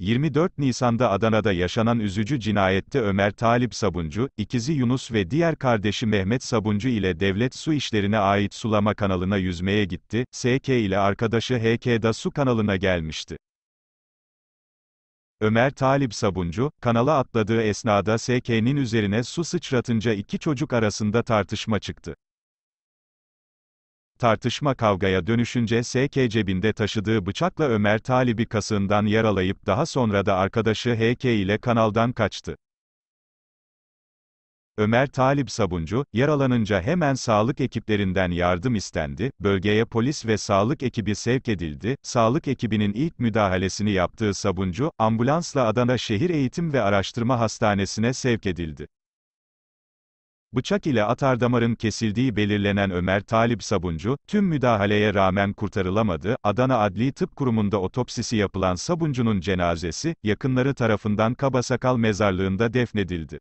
24 Nisan'da Adana'da yaşanan üzücü cinayette Ömer Talip Sabuncu, ikizi Yunus ve diğer kardeşi Mehmet Sabuncu ile devlet su işlerine ait sulama kanalına yüzmeye gitti, SK ile arkadaşı HK da su kanalına gelmişti. Ömer Talip Sabuncu, kanala atladığı esnada SK'nin üzerine su sıçratınca iki çocuk arasında tartışma çıktı. Tartışma kavgaya dönüşünce SK cebinde taşıdığı bıçakla Ömer Talib'i kasığından yaralayıp daha sonra da arkadaşı HK ile kanaldan kaçtı. Ömer Talip Sabuncu, yaralanınca hemen sağlık ekiplerinden yardım istendi, bölgeye polis ve sağlık ekibi sevk edildi, sağlık ekibinin ilk müdahalesini yaptığı Sabuncu, ambulansla Adana Şehir Eğitim ve Araştırma Hastanesi'ne sevk edildi. Bıçak ile atar damarın kesildiği belirlenen Ömer Talip Sabuncu, tüm müdahaleye rağmen kurtarılamadı, Adana Adli Tıp Kurumu'nda otopsisi yapılan Sabuncu'nun cenazesi, yakınları tarafından Kabasakal mezarlığında defnedildi.